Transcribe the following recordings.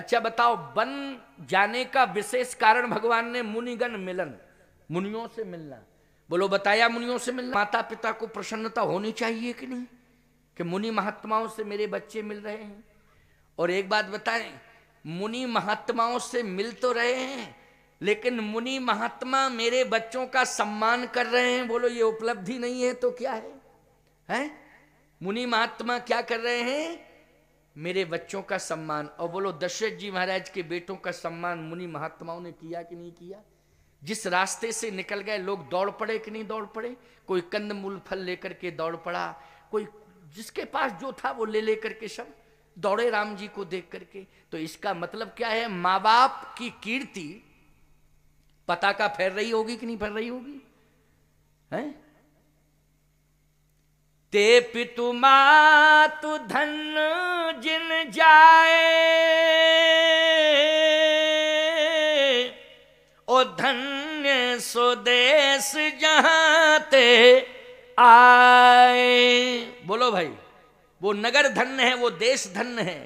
अच्छा बताओ बन जाने का विशेष कारण भगवान ने मुनिगण मिलन मुनियों से मिलना बोलो बताया मुनियों से मिलना माता पिता को प्रसन्नता होनी चाहिए कि नहीं कि मुनि महात्माओं से मेरे बच्चे मिल रहे हैं और एक बात बताएं मुनि महात्माओं से मिल तो रहे हैं लेकिन मुनि महात्मा मेरे बच्चों का सम्मान कर रहे हैं बोलो ये उपलब्धि नहीं है तो क्या है है? मुनि महात्मा क्या कर रहे हैं मेरे बच्चों का सम्मान और बोलो दशरथ जी महाराज के बेटों का सम्मान मुनि महात्माओं ने किया कि नहीं किया जिस रास्ते से निकल गए लोग दौड़ पड़े कि नहीं दौड़ पड़े कोई कंद मूल फल लेकर के दौड़ पड़ा कोई जिसके पास जो था वो ले लेकर के सब दौड़े राम जी को देख करके तो इसका मतलब क्या है माँ बाप की कीर्ति पता का फैल रही होगी कि नहीं फैल रही होगी हैं ते पितु मातु धन जिन जाए ओ धन्य स्वदेश जहां ते आए बोलो भाई वो नगर धन्य है वो देश धन्य है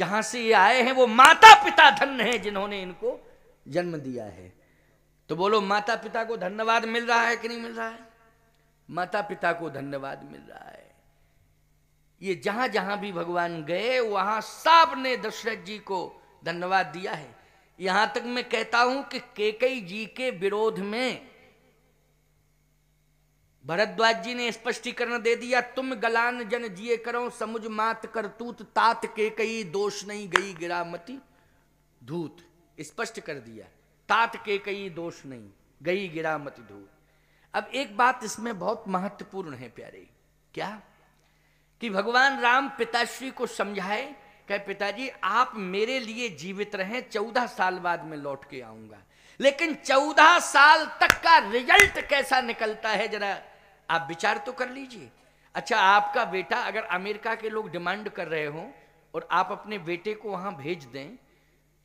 जहां से ये आए हैं वो माता पिता धन्य है जिन्होंने इनको जन्म दिया है तो बोलो माता पिता को धन्यवाद मिल रहा है कि नहीं मिल रहा है माता पिता को धन्यवाद मिल रहा है ये जहां जहां भी भगवान गए वहां सब ने दशरथ जी को धन्यवाद दिया है यहां तक मैं कहता हूं कि केकई जी के विरोध में भरद्वाज जी ने स्पष्टीकरण दे दिया तुम गलान जन जिए करो समुझ मात करतूत तात के कई दोष नहीं गई गिरामती धूत स्पष्ट कर दिया तात के कई दोष नहीं गई गिरामती धूत अब एक बात इसमें बहुत महत्वपूर्ण है प्यारे क्या कि भगवान राम पिताश्री को समझाए कह पिताजी आप मेरे लिए जीवित रहें चौदह साल बाद में लौट के आऊंगा लेकिन चौदह साल तक का रिजल्ट कैसा निकलता है जरा आप विचार तो कर लीजिए अच्छा आपका बेटा अगर अमेरिका के लोग डिमांड कर रहे हो और आप अपने बेटे को वहां भेज दें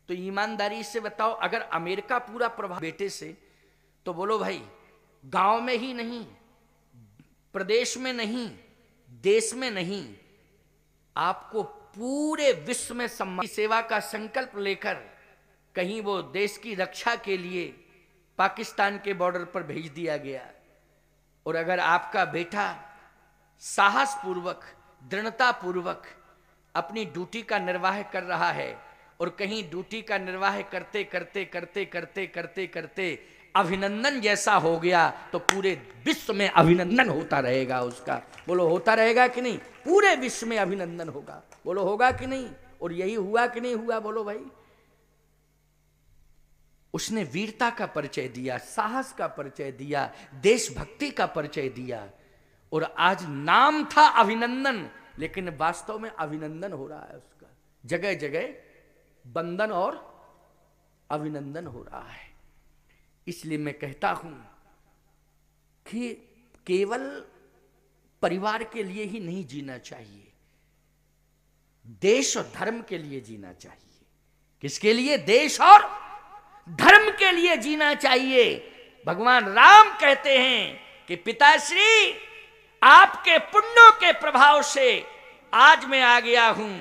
तो ईमानदारी से बताओ अगर अमेरिका पूरा प्रभाव बेटे से तो बोलो भाई गांव में ही नहीं प्रदेश में नहीं देश में नहीं आपको पूरे विश्व में सम्मान सेवा का संकल्प लेकर कहीं वो देश की रक्षा के लिए पाकिस्तान के बॉर्डर पर भेज दिया गया और अगर आपका बेटा साहस पूर्वक दृढ़ता पूर्वक अपनी ड्यूटी का निर्वाह कर रहा है और कहीं ड्यूटी का निर्वाह करते करते करते करते करते करते अभिनंदन जैसा हो गया तो पूरे विश्व में अभिनंदन होता रहेगा उसका बोलो होता रहेगा कि नहीं पूरे विश्व में अभिनंदन होगा बोलो होगा कि नहीं और यही हुआ कि नहीं हुआ बोलो भाई उसने वीरता का परिचय दिया साहस का परिचय दिया देशभक्ति का परिचय दिया और आज नाम था अभिनंदन लेकिन वास्तव में अभिनंदन हो रहा है उसका जगह जगह बंधन और अभिनंदन हो रहा है इसलिए मैं कहता हूं कि केवल परिवार के लिए ही नहीं जीना चाहिए देश और धर्म के लिए जीना चाहिए किसके लिए देश और धर्म के लिए जीना चाहिए भगवान राम कहते हैं कि पिताश्री आपके पुण्यों के प्रभाव से आज मैं आ गया हूं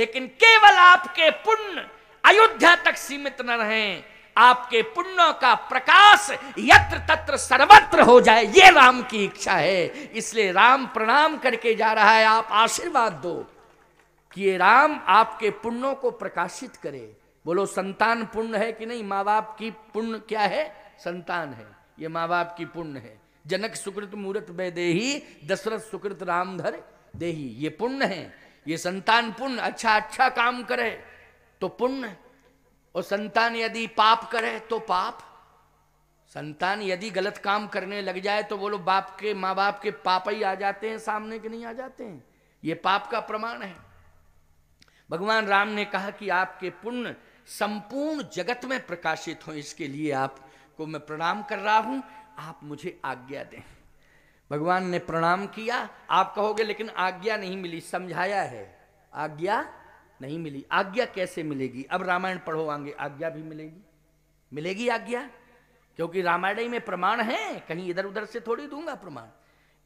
लेकिन केवल आपके पुण्य अयोध्या तक सीमित न रहें आपके पुण्यों का प्रकाश यत्र तत्र सर्वत्र हो जाए ये राम की इच्छा है इसलिए राम प्रणाम करके जा रहा है आप आशीर्वाद दो कि ये राम आपके पुण्यों को प्रकाशित करे बोलो संतान पुण्य है कि नहीं माँ बाप की पुण्य क्या है संतान है ये माँ बाप की पुण्य है जनक सुकृत मूर्त दे दशरथ सुकृत रामधर देही ये पुण्य है ये संतान पुण्य अच्छा अच्छा काम करे तो पुण्य और संतान यदि पाप करे तो पाप संतान यदि गलत काम करने लग जाए तो बोलो बाप के माँ बाप के पाप ही आ जाते हैं सामने के नहीं आ जाते हैं ये पाप का प्रमाण है भगवान राम ने कहा कि आपके पुण्य संपूर्ण जगत में प्रकाशित हो इसके लिए आपको मैं प्रणाम कर रहा हूं आप मुझे आज्ञा दें भगवान ने प्रणाम किया आप कहोगे लेकिन आज्ञा नहीं मिली समझाया है आज्ञा नहीं मिली आज्ञा कैसे मिलेगी अब रामायण पढ़ो आगे आज्ञा भी मिलेगी मिलेगी आज्ञा क्योंकि रामायण में प्रमाण है कहीं इधर उधर से थोड़ी दूंगा प्रमाण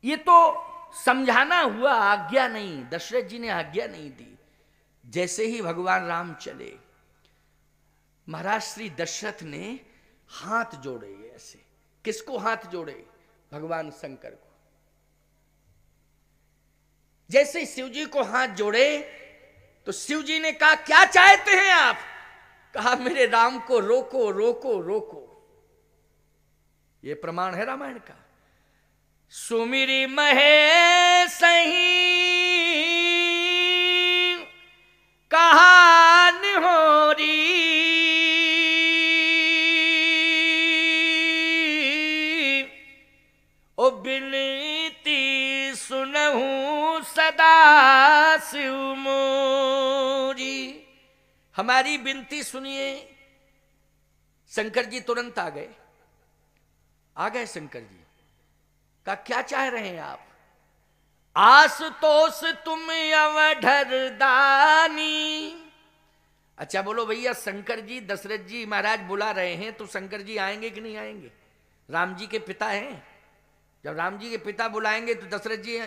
ये तो समझाना हुआ आज्ञा नहीं दशरथ जी ने आज्ञा नहीं दी जैसे ही भगवान राम चले महाराज श्री दशरथ ने हाथ जोड़े ऐसे किसको हाथ जोड़े भगवान शंकर को जैसे शिव जी को हाथ जोड़े तो शिव जी ने कहा क्या चाहते हैं आप कहा मेरे राम को रोको रोको रोको ये प्रमाण है रामायण का सुमिरी महे सही कहान हो री ओ बिनती सुनहू सदा शिव मो हमारी विनती सुनिए शंकर जी तुरंत आ गए आ गए शंकर जी का क्या चाह रहे हैं आप आस तोस तुम अवधर दानी अच्छा बोलो भैया शंकर जी दशरथ जी महाराज बुला रहे हैं तो शंकर जी आएंगे कि नहीं आएंगे राम जी के पिता हैं जब राम जी के पिता बुलाएंगे तो दशरथ जी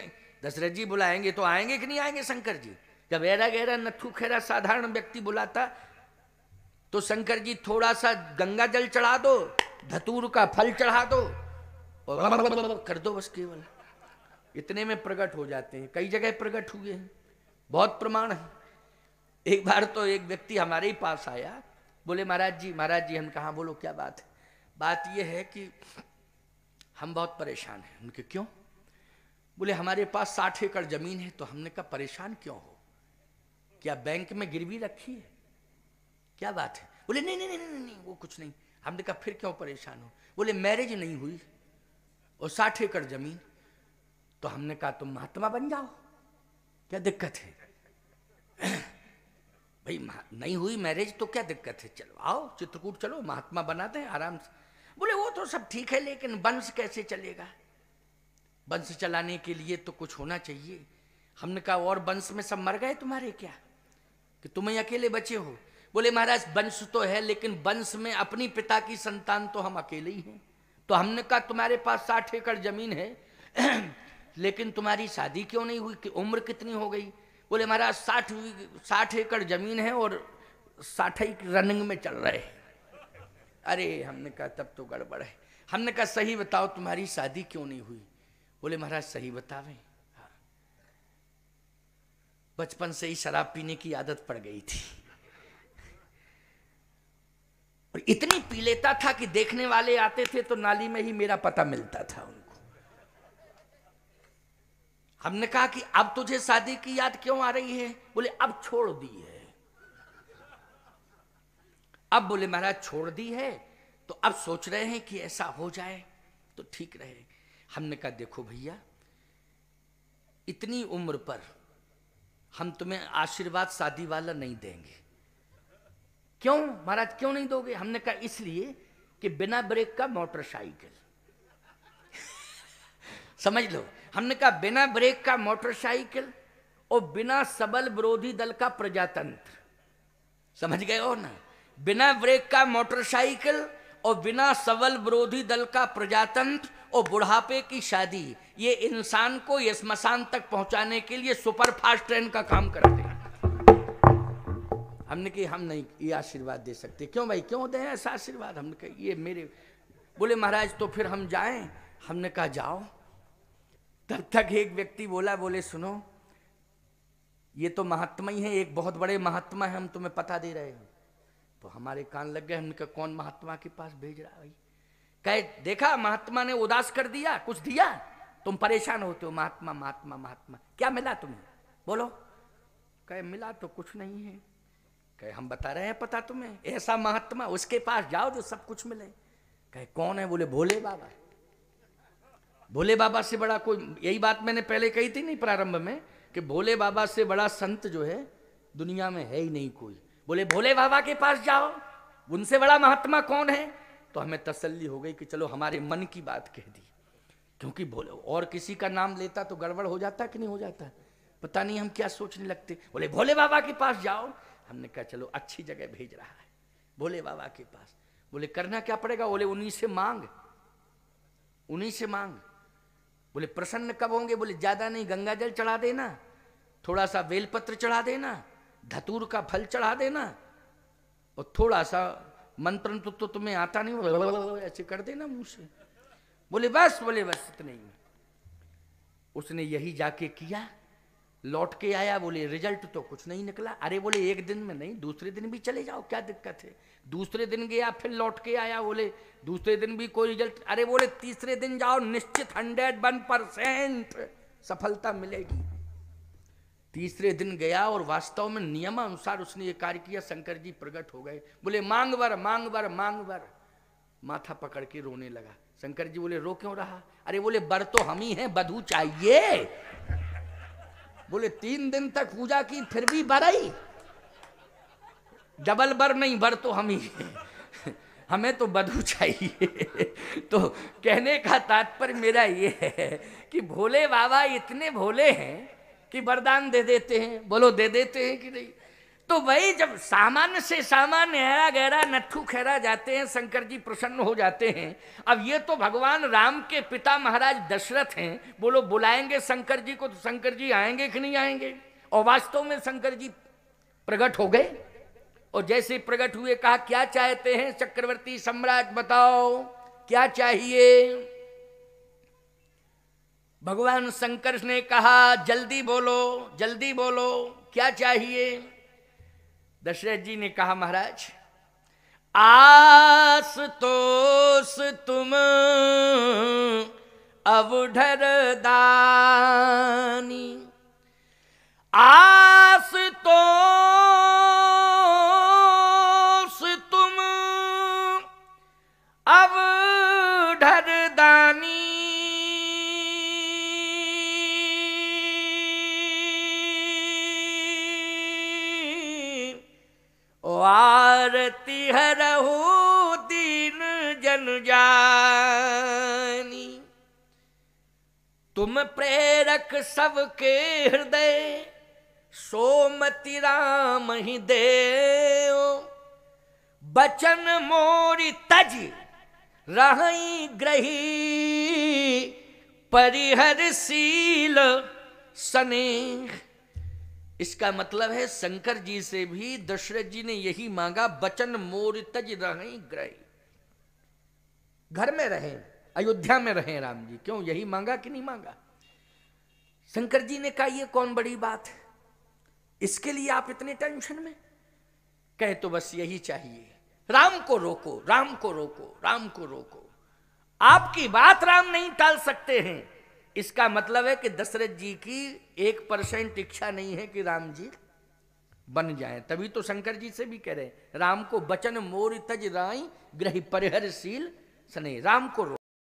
दशरथ जी बुलाएंगे तो आएंगे कि नहीं आएंगे शंकर जी जब ऐरा गहरा नथु खेरा साधारण व्यक्ति बुलाता तो शंकर जी थोड़ा सा गंगा जल चढ़ा दो धतूर का फल चढ़ा दो और कर दो बस केवल इतने में प्रकट हो जाते हैं कई जगह प्रकट हुए हैं बहुत प्रमाण है एक बार तो एक व्यक्ति हमारे ही पास आया बोले महाराज जी महाराज जी हम कहा बोलो क्या बात है बात यह है कि हम बहुत परेशान हैं उनके क्यों बोले हमारे पास साठ एकड़ जमीन है तो हमने कहा परेशान क्यों हो क्या बैंक में गिरवी रखी है क्या बात है बोले नहीं नहीं नहीं नहीं नहीं वो कुछ नहीं हमने कहा फिर क्यों परेशान हो बोले मैरिज नहीं हुई और साठ एकड़ जमीन तो हमने कहा तुम महात्मा बन जाओ क्या दिक्कत है भाई नहीं हुई मैरिज तो क्या दिक्कत है चलो आओ चित्रकूट चलो महात्मा बनाते हैं आराम से बोले वो तो सब ठीक है लेकिन वंश कैसे चलेगा वंश चलाने के लिए तो कुछ होना चाहिए हमने कहा और वंश में सब मर गए तुम्हारे क्या कि तुम्हें अकेले बचे हो बोले महाराज वंश तो है लेकिन वंश में अपनी पिता की संतान तो हम अकेले ही हैं तो हमने कहा तुम्हारे पास साठ एकड़ जमीन है लेकिन तुम्हारी शादी क्यों नहीं हुई कि उम्र कितनी हो गई बोले महाराज साठ साठ एकड़ जमीन है और साठ ही रनिंग में चल रहे हैं अरे हमने कहा तब तो गड़बड़ है हमने कहा सही बताओ तुम्हारी शादी क्यों नहीं हुई बोले महाराज सही बतावें बचपन से ही शराब पीने की आदत पड़ गई थी और इतनी पी लेता था कि देखने वाले आते थे तो नाली में ही मेरा पता मिलता था उनको हमने कहा कि अब तुझे शादी की याद क्यों आ रही है बोले अब छोड़ दी है अब बोले महाराज छोड़ दी है तो अब सोच रहे हैं कि ऐसा हो जाए तो ठीक रहे हमने कहा देखो भैया इतनी उम्र पर हम तुम्हें आशीर्वाद शादी वाला नहीं देंगे क्यों महाराज क्यों नहीं दोगे हमने कहा इसलिए कि बिना ब्रेक का मोटरसाइकिल समझ लो हमने कहा बिना ब्रेक का मोटरसाइकिल और बिना सबल विरोधी दल का प्रजातंत्र समझ गए हो ना बिना ब्रेक का मोटरसाइकिल और बिना सबल विरोधी दल का प्रजातंत्र और बुढ़ापे की शादी ये इंसान को ये स्मशान तक पहुंचाने के लिए सुपर फास्ट ट्रेन का काम करते हैं हमने कही हम नहीं ये आशीर्वाद दे सकते क्यों भाई क्यों दें ऐसा आशीर्वाद हमने कहा ये मेरे बोले महाराज तो फिर हम जाएं हमने कहा जाओ तब तक एक व्यक्ति बोला बोले सुनो ये तो महात्मा ही है एक बहुत बड़े महात्मा है हम तुम्हें पता दे रहे हैं तो हमारे कान लग गए हमने कहा कौन महात्मा के पास भेज रहा भाई कहे देखा महात्मा ने उदास कर दिया कुछ दिया तुम परेशान होते हो महात्मा महात्मा महात्मा क्या मिला तुम्हें बोलो कहे मिला तो कुछ नहीं है कहे हम बता रहे हैं पता तुम्हें ऐसा महात्मा उसके पास जाओ जो सब कुछ मिले कहे कौन है बोले भोले बाबा भोले बाबा से बड़ा कोई यही बात मैंने पहले कही थी नहीं प्रारंभ में कि भोले बाबा से बड़ा संत जो है दुनिया में है ही नहीं कोई बोले भोले बाबा के पास जाओ उनसे बड़ा महात्मा कौन है तो हमें तसल्ली हो गई कि चलो हमारे मन की बात कह दी क्योंकि बोले और किसी का नाम लेता तो गड़बड़ हो जाता कि नहीं हो जाता पता नहीं हम क्या सोचने लगते बोले भोले बाबा के पास जाओ हमने कहा चलो अच्छी जगह भेज रहा है भोले बाबा के पास बोले करना क्या पड़ेगा बोले उन्हीं से मांग उन्हीं से मांग बोले प्रसन्न कब होंगे बोले ज्यादा नहीं गंगा जल चढ़ा देना थोड़ा सा बेलपत्र चढ़ा देना धतूर का फल चढ़ा देना और थोड़ा सा मंत्रण तो, तो तुम्हें आता नहीं ऐसे कर देना मुंह से बोले बस बोले बस इतने ही उसने यही जाके किया लौट के आया बोले रिजल्ट तो कुछ नहीं निकला अरे बोले एक दिन में नहीं दूसरे दिन भी चले जाओ क्या दिक्कत है दूसरे दिन गया फिर लौट के आया बोले दूसरे दिन भी कोई रिजल्ट अरे बोले तीसरे दिन जाओ निश्चित हंड्रेड वन परसेंट सफलता मिलेगी तीसरे दिन गया और वास्तव में नियमानुसार उसने ये कार्य किया शंकर जी प्रकट हो गए बोले मांग वर मांग वर मांग वर माथा पकड़ के रोने लगा शंकर जी बोले रो क्यों रहा अरे बोले बर तो हम ही हैं बधू चाहिए बोले तीन दिन तक पूजा की फिर भी आई डबल बर नहीं बर तो हम ही हैं हमें तो बधू चाहिए तो कहने का तात्पर्य मेरा ये है कि भोले बाबा इतने भोले हैं कि वरदान दे देते हैं बोलो दे देते हैं कि नहीं तो वही जब सामान्य से सामान्य हैरा गहरा नट्ठू खैरा जाते हैं शंकर जी प्रसन्न हो जाते हैं अब ये तो भगवान राम के पिता महाराज दशरथ हैं बोलो बुलाएंगे शंकर जी को तो शंकर जी आएंगे कि नहीं आएंगे और वास्तव में शंकर जी प्रकट हो गए और जैसे प्रकट हुए कहा क्या चाहते हैं चक्रवर्ती सम्राट बताओ क्या चाहिए भगवान शंकर ने कहा जल्दी बोलो जल्दी बोलो क्या चाहिए दशरथ जी ने कहा महाराज आस तोस तुम अवढर दानी आस तो करती है रहू दीन जन जानी तुम प्रेरक सबके हृदय सोमति राम ही दे बचन मोरी तज रही ग्रही परिहर सील सनेह इसका मतलब है शंकर जी से भी दशरथ जी ने यही मांगा बचन मोर तज रहे ग्रह घर में रहे अयोध्या में रहे राम जी क्यों यही मांगा कि नहीं मांगा शंकर जी ने कहा यह कौन बड़ी बात है इसके लिए आप इतने टेंशन में कहे तो बस यही चाहिए राम को रोको राम को रोको राम को रोको आपकी बात राम नहीं टाल सकते हैं इसका मतलब है कि दशरथ जी की एक परसेंट इच्छा नहीं है कि राम जी बन जाए तभी तो शंकर जी से भी कह रहे राम को बचन मोर तज राय ग्रह परिहरशील सने राम को